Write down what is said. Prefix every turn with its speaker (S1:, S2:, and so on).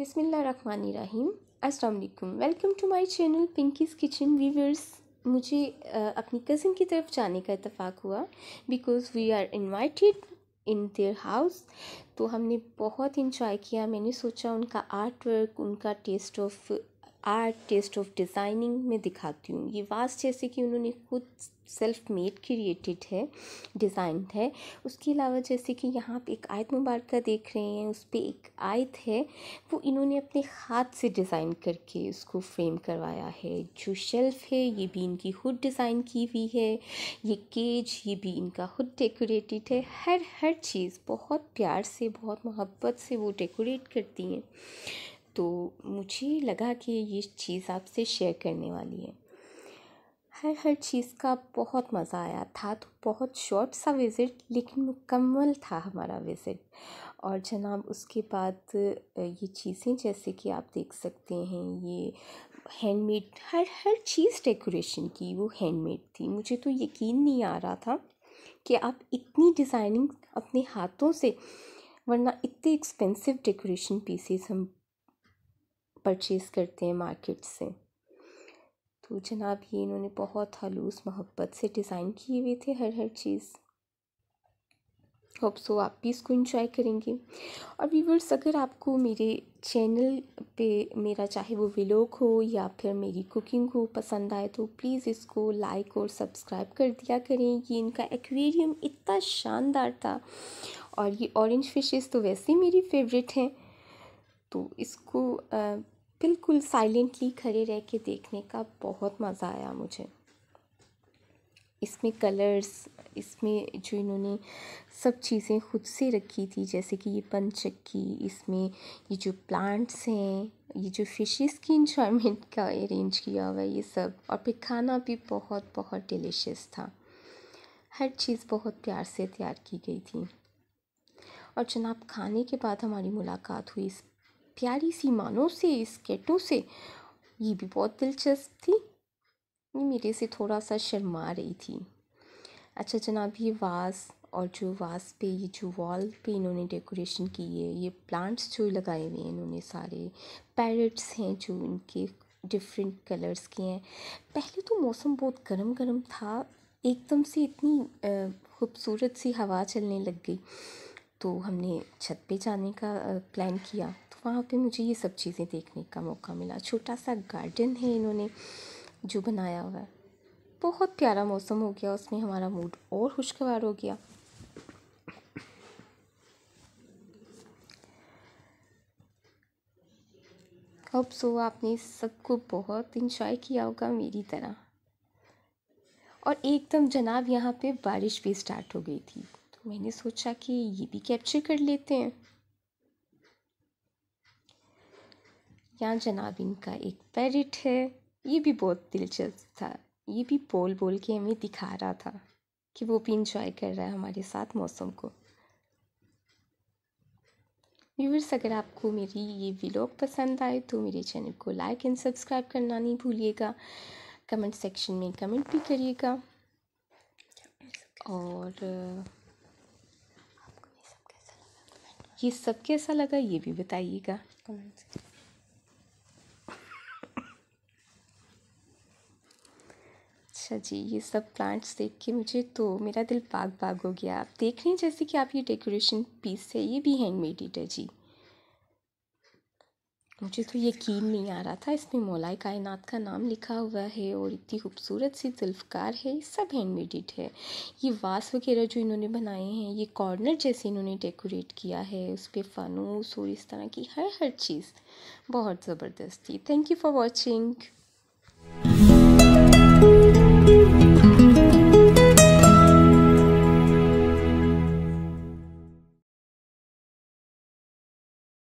S1: बिसमीम अस्सलाम welcome to my channel Pinky's kitchen viewers मुझे अपनी कज़न की तरफ जाने का इतफ़ाक़ हुआ because we are invited in their house तो हमने बहुत इंजॉय किया मैंने सोचा उनका आर्ट वर्क उनका taste of art taste of designing में दिखाती हूँ ये वास जैसे कि उन्होंने खुद सेल्फ मेड क्रिएटेड है डिज़ाइन है उसके अलावा जैसे कि यहाँ पे एक आयत मुबारक देख रहे हैं उस पर एक आयत है वो इन्होंने अपने हाथ से डिज़ाइन करके उसको फ्रेम करवाया है जो शेल्फ़ है ये भी इनकी खुद डिज़ाइन की हुई है ये केज ये भी इनका खुद डेकोरेटेड है हर हर चीज़ बहुत प्यार से बहुत मोहब्बत से वो डेकोरेट करती हैं तो मुझे लगा कि ये चीज़ आपसे शेयर करने वाली है हर हर चीज़ का बहुत मज़ा आया था तो बहुत शॉर्ट सा विज़िट लेकिन मुकम्मल था हमारा विज़िट और जनाब उसके बाद ये चीज़ें जैसे कि आप देख सकते हैं ये हैंडमेड हर हर चीज़ डेकोरेशन की वो हैंडमेड थी मुझे तो यकीन नहीं आ रहा था कि आप इतनी डिज़ाइनिंग अपने हाथों से वरना इतने एक्सपेंसिव डेकोरेशन पीसेस हम परचेज़ करते हैं मार्केट से तो जनाब ये इन्होंने बहुत हलूस मोहब्बत से डिज़ाइन किए हुए थे हर हर चीज़ होप सो आप भी इसको इंजॉय करेंगे और व्यूवर्स अगर आपको मेरे चैनल पे मेरा चाहे वो विलोक हो या फिर मेरी कुकिंग हो पसंद आए तो प्लीज़ इसको लाइक और सब्सक्राइब कर दिया करें ये इनका एक्वेरियम इतना शानदार था और ये ऑरेंज फिशेस तो वैसे ही मेरी फेवरेट हैं तो इसको बिल्कुल साइलेंटली खड़े रह के देखने का बहुत मज़ा आया मुझे इसमें कलर्स इसमें जो इन्होंने सब चीज़ें खुद से रखी थी जैसे कि ये पंचक्की इसमें ये जो प्लांट्स हैं ये जो फिशेस की इंजॉयमेंट का अरेंज किया हुआ है ये सब और फिर खाना भी बहुत बहुत डिलीशियस था हर चीज़ बहुत प्यार से तैयार की गई थी और जनाब खाने के बाद हमारी मुलाकात हुई इस प्यारी सी मानों से स्केटों से ये भी बहुत दिलचस्प थी ये मेरे से थोड़ा सा शर्मा रही थी अच्छा जनाब ये वास और जो वास पे ये जो वॉल पे इन्होंने डेकोरेशन की है ये प्लांट्स जो लगाए हुए हैं इन्होंने सारे पैरट्स हैं जो इनके डिफरेंट कलर्स के हैं पहले तो मौसम बहुत गर्म गर्म था एकदम से इतनी खूबसूरत सी हवा चलने लग गई तो हमने छत पे जाने का प्लान किया वहाँ पे मुझे ये सब चीज़ें देखने का मौका मिला छोटा सा गार्डन है इन्होंने जो बनाया हुआ है बहुत प्यारा मौसम हो गया उसमें हमारा मूड और खुशगवार हो गया अब सो आपने सबको बहुत इन्जॉय किया होगा मेरी तरह और एकदम जनाब यहाँ पे बारिश भी स्टार्ट हो गई थी तो मैंने सोचा कि ये भी कैप्चर कर लेते हैं यहाँ जनाब इनका एक पैरिट है ये भी बहुत दिलचस्प था ये भी बोल बोल के हमें दिखा रहा था कि वो भी इंजॉय कर रहा है हमारे साथ मौसम को व्यूवर्स अगर आपको मेरी ये व्लॉग पसंद आए तो मेरे चैनल को लाइक एंड सब्सक्राइब करना नहीं भूलिएगा कमेंट सेक्शन में कमेंट भी करिएगा और ये सब कैसा लगा ये भी बताइएगा अच्छा जी ये सब प्लांट्स देख के मुझे तो मेरा दिल बाग बाग हो गया आप देख रहे हैं जैसे कि आप ये डेकोरेशन पीस है ये भी हैंडमेड ईट है जी मुझे तो यकीन नहीं आ रहा था इसमें मौलाई कायनात का नाम लिखा हुआ है और इतनी खूबसूरत सी जुल्फ़कार है ये सब हैंडमेड इट है ये वास वगैरह जो इन्होंने बनाए हैं ये कॉर्नर जैसे इन्होंने डेकोरेट किया है उस पर फानूस और इस तरह की हर हर चीज़ बहुत ज़बरदस्त थी थैंक यू फॉर वॉचिंग